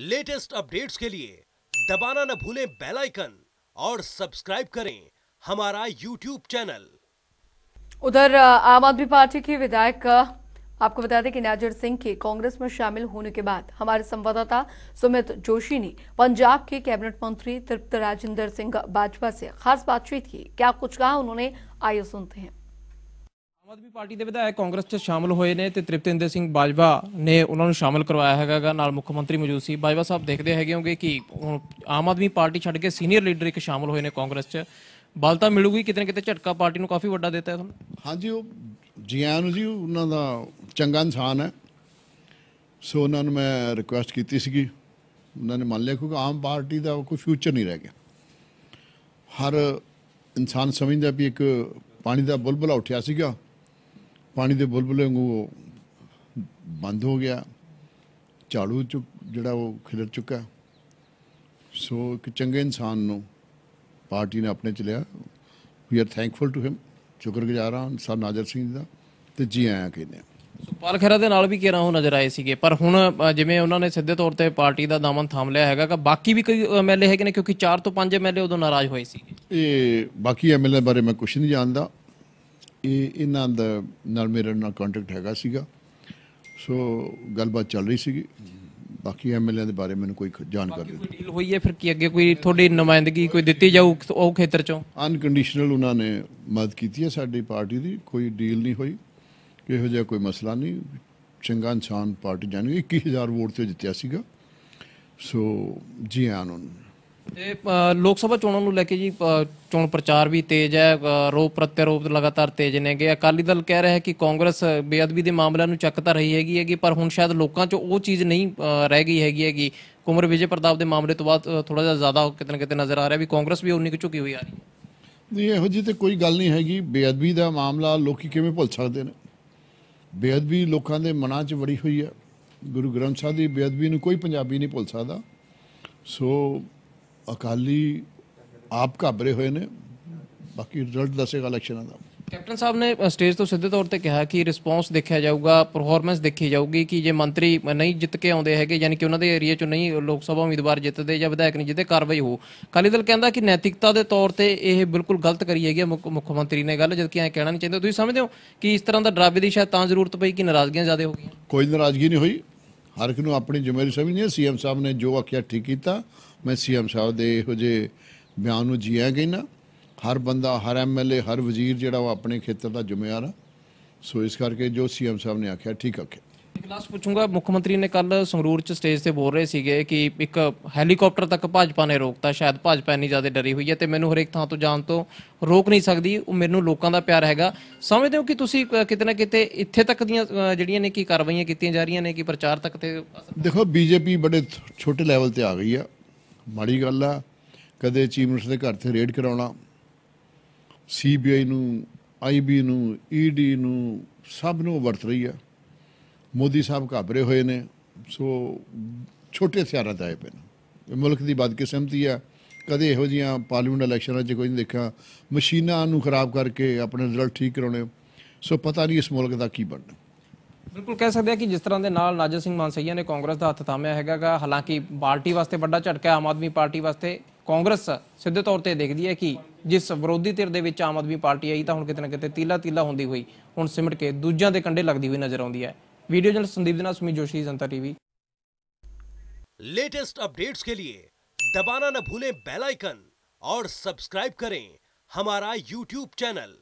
latest updates के लिए दबाना न भूलें बेल आइकन और सब्सक्राइब करें हमारा यूट्यूब चैनल उधर आम आदमी पार्टी के विधायक आपको बता दें कि नाजर सिंह के कांग्रेस में शामिल होने के बाद हमारे संवाददाता सुमित जोशी ने पंजाब के कैबिनेट मंत्री तृप्त राजेंद्र सिंह बाजवा से खास बातचीत की क्या कुछ कहा उन्होंने आइए सुनते हैं ਆਮ ਆਦਮੀ ਪਾਰਟੀ ਦੇ ਵਿਧਾਇਕ ਕਾਂਗਰਸ 'ਚ ਸ਼ਾਮਲ ਹੋਏ ਨੇ ਤੇ ਤ੍ਰਿਪਤਿੰਦਰ ਸਿੰਘ ਬਾਜਵਾ ਨੇ ਉਹਨਾਂ ਨੂੰ ਸ਼ਾਮਲ ਕਰਵਾਇਆ ਹੈਗਾਗਾ ਨਾਲ ਮੁੱਖ ਮੰਤਰੀ ਮੌਜੂਦ ਸੀ ਬਾਜਵਾ ਸਾਹਿਬ ਦੇਖਦੇ ਹੈਗੇ ਹੋਗੇ ਕਿ ਹੁਣ ਆਮ ਆਦਮੀ ਪਾਰਟੀ ਛੱਡ ਕੇ ਸੀਨੀਅਰ ਲੀਡਰ ਇੱਕ ਸ਼ਾਮਲ ਹੋਏ ਨੇ ਕਾਂਗਰਸ 'ਚ ਬਲਤਾ ਮਿਲੂਗੀ ਕਿਤੇ ਨਾ ਕਿਤੇ ਝਟਕਾ ਪਾਰਟੀ ਨੂੰ ਕਾਫੀ ਵੱਡਾ ਦਿੱਤਾ ਹੈ ਤੁਹਾਨੂੰ ਹਾਂਜੀ ਉਹ ਨੂੰ ਜੀ ਉਹਨਾਂ ਦਾ ਚੰਗਾ ਇਨਸਾਨ ਹੈ ਸੋ ਉਹਨਾਂ ਨੂੰ ਮੈਂ ਰਿਕੁਐਸਟ ਕੀਤੀ ਸੀਗੀ ਉਹਨਾਂ ਨੇ ਮੰਨ ਲਿਆ ਕਿਉਂਕਿ ਆਮ ਪਾਰਟੀ ਦਾ ਕੋਈ ਫਿਊਚਰ ਨਹੀਂ ਰਹਿ ਗਿਆ ਹਰ ਇਨਸਾਨ ਸਮਝਦਾ ਵੀ ਇੱਕ ਪਾਣੀ ਦਾ ਬੁਲਬੁਲਾ ਉੱਠਿਆ ਸੀਗਾ ਪਾਣੀ ਦੇ ਬੁਲਬੁਲੇ ਉਹ ਬੰਦ ਹੋ ਗਿਆ ਝਾੜੂ ਚ ਜਿਹੜਾ ਉਹ ਖਿਲਰ ਚੁੱਕਾ ਸੋ ਇੱਕ ਚੰਗੇ ਇਨਸਾਨ ਨੂੰ ਪਾਰਟੀ ਨੇ ਆਪਣੇ ਚ ਲਿਆ we are thankful to him ਸ਼ੁਕਰਗੁਜ਼ਾਰ ਹਾਂ ਸਰ ਨਾਜ਼ਰ ਸਿੰਘ ਦਾ ਤੇ ਜੀ ਆਇਆਂ ਕਹਿੰਦੇ ਸੁਪਾਲ ਖੇਰਾ ਦੇ ਨਾਲ ਵੀ ਕਿਹੜਾ ਉਹ ਨਜ਼ਰ ਆਏ ਸੀਗੇ ਪਰ ਹੁਣ ਜਿਵੇਂ ਉਹਨਾਂ ਨੇ ਸਿੱਧੇ ਤੌਰ ਤੇ ਪਾਰਟੀ ਦਾ ਦਾਮਨ ਥਾਮ ਲਿਆ ਹੈਗਾ ਕਿ ਬਾਕੀ ਵੀ ਕੋਈ ਐਮਐਲਏ ਹੈਗੇ ਨੇ ਕਿਉਂਕਿ 4 ਤੋਂ 5 ਐਮਐਲਏ ਉਦੋਂ ਨਾਰਾਜ਼ ਹੋਏ ਸੀ ਇਹ ਬਾਕੀ ਐਮਐਲਏ ਬਾਰੇ ਮੈਂ ਕੁਝ ਨਹੀਂ ਜਾਣਦਾ ਇਹ ਇਹਨਾਂ ਦਾ ਨਾਲ ਮੇਰੇ ਨਾਲ ਕੰਟੈਕਟ ਹੈਗਾ ਸੀਗਾ ਸੋ ਗੱਲਬਾਤ ਚੱਲ ਰਹੀ ਸੀਗੀ ਬਾਕੀ ਐਮਐਲਏ ਦੇ ਬਾਰੇ ਮੈਨੂੰ ਕੋਈ ਜਾਣਕਾਰੀ ਕੋਈ ਡੀਲ ਹੋਈ ਹੈ ਫਿਰ ਕੀ ਅੱਗੇ ਕੋਈ ਤੁਹਾਡੀ ਨੁਮਾਇੰਦਗੀ ਕੋਈ ਦਿੱਤੀ ਜਾਊ ਉਹ ਖੇਤਰ ਚੋਂ ਅਨਕੰਡੀਸ਼ਨਲ ਉਹਨਾਂ ਨੇ ਮਦਦ ਕੀਤੀ ਹੈ ਸਾਡੀ ਪਾਰਟੀ ਦੀ ਕੋਈ ਡੀਲ ਨਹੀਂ ਹੋਈ ਇਹੋ ਜਿਹਾ ਕੋਈ ਮਸਲਾ ਨਹੀਂ ਚੰਗਾ ਇਨਸਾਨ ਪਾਰਟੀ ਜਾਨੂ 21000 ਵੋਟ ਤੇ ਜਿੱਤਿਆ ਸੀਗਾ ਸੋ ਜੀ ਆਨੰਦ ਇਹ ਲੋਕ ਸਭਾ ਚੋਣਾਂ ਨੂੰ ਲੈ ਕੇ ਜੀ ਚੋਣ ਪ੍ਰਚਾਰ ਵੀ ਤੇਜ਼ ਹੈ ਰੋਪ ਪ੍ਰਤਿਆਰੋਪ ਲਗਾਤਾਰ ਤੇਜ਼ ਨੇਗੇ ਅਕਾਲੀ ਦਲ ਕਹਿ ਰਿਹਾ ਹੈ ਕਿ ਕਾਂਗਰਸ ਬੇਅਦਬੀ ਦੇ ਮਾਮਲਿਆਂ ਨੂੰ ਚੱਕ ਤਾਂ ਰਹੀ ਹੈਗੀ ਹੈਗੀ ਪਰ ਹੁਣ ਸ਼ਾਇਦ ਲੋਕਾਂ 'ਚ ਉਹ ਚੀਜ਼ ਨਹੀਂ ਰਹਿ ਗਈ ਹੈਗੀ ਹੈਗੀ ਕੁਮਰ ਵਿਜੇ ਪ੍ਰਤਾਪ ਦੇ ਮਾਮਲੇ ਤੋਂ ਬਾਅਦ ਥੋੜਾ ਜਿਹਾ ਜ਼ਿਆਦਾ ਕਿਤੇ ਨਾ ਕਿਤੇ ਨਜ਼ਰ ਆ ਰਿਹਾ ਵੀ ਕਾਂਗਰਸ ਵੀ ਉਨੀ ਕਿ ਝੁਕੀ ਹੋਈ ਆ ਰਹੀ ਹੈ ਨਹੀਂ ਇਹੋ ਜੀ ਤੇ ਕੋਈ ਗੱਲ ਨਹੀਂ ਹੈਗੀ ਬੇਅਦਬੀ ਦਾ ਮਾਮਲਾ ਲੋਕੀ ਕਿਵੇਂ ਭੁੱਲ ਸਕਦੇ ਨੇ ਬੇਅਦਬੀ ਲੋਕਾਂ ਦੇ ਮਨਾਂ 'ਚ ਵੜੀ ਹੋਈ ਹੈ ਗੁਰੂ ਗ੍ਰੰਥ ਸਾਹਿਬ ਦੀ ਬੇਅਦਬੀ ਨੂੰ ਕੋਈ ਪੰਜਾਬੀ ਨਹੀਂ ਭੁੱਲ ਸਕਦਾ ਸੋ ਅਕਾਲੀ ਆਪ ਘਾਬਰੇ ਹੋਏ ਨੇ ਬਾਕੀ ਰਿਜ਼ਲਟ ਦੱਸੇਗਾ ਇਲੈਕਸ਼ਨਾਂ ਦਾ ਕੈਪਟਨ ਸਾਹਿਬ ਨੇ ਸਟੇਜ ਤੋਂ ਸਿੱਧੇ ਤੌਰ ਤੇ ਕਿਹਾ ਕਿ ਰਿਸਪੌਂਸ ਦੇਖਿਆ ਜਾਊਗਾ ਪਰਫਾਰਮੈਂਸ ਦੇਖੀ ਜਾਊਗੀ ਕਿ ਜੇ ਮੰਤਰੀ ਨਹੀਂ ਜਿੱਤ ਕੇ ਆਉਂਦੇ ਹੈਗੇ ਯਾਨੀ ਕਿ ਉਹਨਾਂ ਦੇ ਏਰੀਆ ਚੋਂ ਨਹੀਂ ਲੋਕ ਸਭਾ ਉਮੀਦਵਾਰ ਜਿੱਤਦੇ ਜਾਂ ਵਿਧਾਇਕ ਨਹੀਂ ਜਿੱਤੇ ਕਾਰਵਾਈ ਹੋ ਅਕਾਲੀ ਦਲ ਕਹਿੰਦਾ ਕਿ ਨੈਤਿਕਤਾ ਦੇ ਤੌਰ ਤੇ ਇਹ ਬਿਲਕੁਲ ਗਲਤ ਕਰੀ ਹੈਗੀ ਮੁੱਖ ਮੰਤਰੀ ਨੇ ਗੱਲ ਜਦ ਕਿ ਐ ਕਹਿਣਾ ਨਹੀਂ ਚਾਹੁੰਦੇ ਤੁਸੀਂ ਸਮਝਦੇ ਹੋ ਕਿ ਇਸ ਤਰ੍ਹਾਂ ਦਾ ਡਰਾਵੇ ਦੀ ਸ਼ਾਇਦ ਤਾਂ ਜ਼ਰੂਰਤ ਪਈ ਕਿ ਨਾਰਾਜ਼ਗੀਆਂ ਜ਼ਿਆਦਾ ਹੋ ਗਈਆਂ ਕੋਈ ਨਾਰਾਜ਼ਗੀ ਨਹੀਂ ਹੋਈ ਹਰ ਇੱਕ ਨੂੰ ਆਪਣੀ ਜ਼ਿੰਮੇਵਾਰੀ ਸਮਝਣੀ ਹੈ ਸੀਐਮ ਸਾਹਿਬ ਨੇ ਜੋ ਆਖਿਆ ਠੀਕ ਕੀਤਾ ਮੈਂ ਸੀਐਮ ਸਾਹਿਬ ਦੇ ਇਹੋ ਜੇ ਬਿਆਨ ਨੂੰ ਜੀਆ ਨਾ ਹਰ ਬੰਦਾ ਹਰ ਐਮਐਲਏ ਹਰ ਵਜ਼ੀਰ ਜਿਹੜਾ ਉਹ ਆਪਣੇ ਖੇਤਰ ਦਾ ਜ਼ਿੰਮੇਵਾਰ ਆ ਸੋ ਇਸ ਕਰਕੇ ਜੋ ਸੀਐਮ ਸਾਹਿਬ ਨੇ ਆਖਿਆ ਠੀਕ ਆਖਿਆ ਲਾਸਟ ਪੁੱਛੂੰਗਾ ਮੁੱਖ ਮੰਤਰੀ ਨੇ ਕੱਲ ਸੰਗਰੂਰ ਚ ਸਟੇਜ ਤੇ ਬੋਲ ਰਹੇ ਸੀਗੇ ਕਿ ਇੱਕ ਹੈਲੀਕਾਪਟਰ ਤੱਕ ਭਾਜਪਾ ਨੇ ਰੋਕਤਾ ਸ਼ਾਇਦ ਭਾਜਪਾ ਇੰਨੀ ਜ਼ਿਆਦਾ ਡਰੀ ਹੋਈ ਹੈ ਤੇ ਮੈਨੂੰ ਹਰੇਕ ਥਾਂ ਤੋਂ ਜਾਣ ਤੋਂ ਰੋਕ ਨਹੀਂ ਸਕਦੀ ਉਹ ਮੈਨੂੰ ਲੋਕਾਂ ਦਾ ਪਿਆਰ ਹੈਗਾ ਸਮਝਦੇ ਹੋ ਕਿ ਤੁਸੀਂ ਕਿਤੇ ਨਾ ਕਿਤੇ ਇੱਥੇ ਤੱਕ ਦੀਆਂ ਜਿਹੜੀਆਂ ਨੇ ਕੀ ਕਾਰਵਾਈਆਂ ਕੀਤੀਆਂ ਜਾ ਰਹੀਆਂ ਨੇ ਕਿ ਪ੍ਰਚਾਰ ਤੱਕ ਤੇ ਦੇਖੋ ਬੀਜੇਪੀ ਬੜੇ ਛੋਟੇ ਲੈਵਲ ਤੇ ਆ ਗਈ ਆ ਮਾੜੀ ਗੱਲ ਆ ਕਦੇ ਚੀਫ ਮਿਨਿਸਟਰ ਦੇ ਘਰ ਤੇ ਰੇਡ ਕਰਾਉਣਾ ਸੀਬੀਆਈ ਨੂੰ ਆਈਬੀ ਨੂੰ ਈਡੀ e ਨੂੰ ਸਭ ਨੂੰ ਵਰਤ ਰਹੀ ਆ ਮੋਦੀ ਸਾਹਿਬ ਘਾਬਰੇ ਹੋਏ ਨੇ ਸੋ ਛੋਟੇ ਹਥਿਆਰਾਂ ਦਾ ਆਏ ਪੈਣਾ ਮੁਲਕ ਦੀ ਬਦਕਿਸਮਤੀ ਆ ਕਦੇ ਇਹੋ ਜੀਆਂ ਪਾਰਲੀਮੈਂਟ ਇਲੈਕਸ਼ਨਾਂ 'ਚ ਕੋਈ ਨਹੀਂ ਦੇਖਿਆ ਮਸ਼ੀਨਾਂ ਨੂੰ ਖਰਾਬ ਕਰਕੇ ਆਪਣੇ ਰਿਜ਼ਲਟ ਠੀਕ ਕਰਾਉਣੇ ਸੋ ਪਤਾ ਨਹੀਂ ਇਸ ਮੁਲਕ ਦਾ ਕੀ ਬਣਨਾ ਬਿਲਕੁਲ ਕਹਿ ਸਕਦੇ ਆ ਕਿ ਜਿਸ ਤਰ੍ਹਾਂ ਦੇ ਨਾਲ ਨਾਜਰ ਸਿੰਘ ਮਾਨਸਈਆ ਨੇ ਕਾਂਗਰਸ ਦਾ ਹੱਥ ਥਾਮਿਆ ਹੈਗਾਗਾ ਹਾਲਾਂਕਿ ਪਾਰਟੀ ਵਾਸਤੇ ਵੱਡਾ ਝਟਕਾ ਆਮ ਆਦਮੀ ਪਾਰਟੀ ਵਾਸਤੇ ਕਾਂਗਰਸ ਸਿੱਧੇ ਤੌਰ ਤੇ ਦੇਖਦੀ ਹੈ ਕਿ ਜਿਸ ਵਿਰੋਧੀ ਧਿਰ ਦੇ ਵਿੱਚ ਆਮ ਆਦਮੀ ਪਾਰਟੀ ਆਈ ਤਾਂ ਹੁਣ ਕਿਤੇ ਨਾ ਕਿਤੇ ਤੀਲਾ ਤੀਲਾ ਹੁੰਦੀ ਹੋਈ ਹੁਣ ਸਿਮਟ ਕੇ ਦੂਜਿਆਂ ਦੇ ਕੰਡੇ ਲੱਗਦੀ ਹੋਈ ਨਜ਼ਰ ਆਉਂਦੀ ਹੈ वीडियो जर्नल संदीप दिना सुमित जोशी जनता टीवी लेटेस्ट अपडेट्स के लिए दबाना न भूलें बेल आइकन और सब्सक्राइब करें हमारा यूट्यूब चैनल